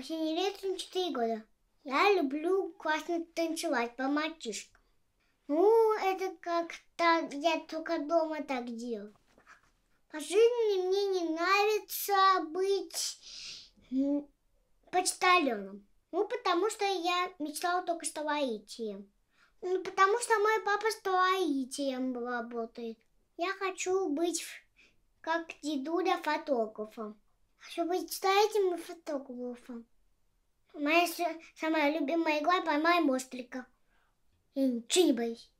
Осенний летом 4 года. Я люблю классно танцевать по мальчишкам. Ну, это как то я только дома так делал. По жизни мне не нравится быть почтальоном. Ну, потому что я мечтала только что Ну, потому что мой папа строителем работает. Я хочу быть как дедуля фотографом. А что вы читаете мы фотографа? Моя самая любимая игла поймай монстрика. Я ничего не боюсь.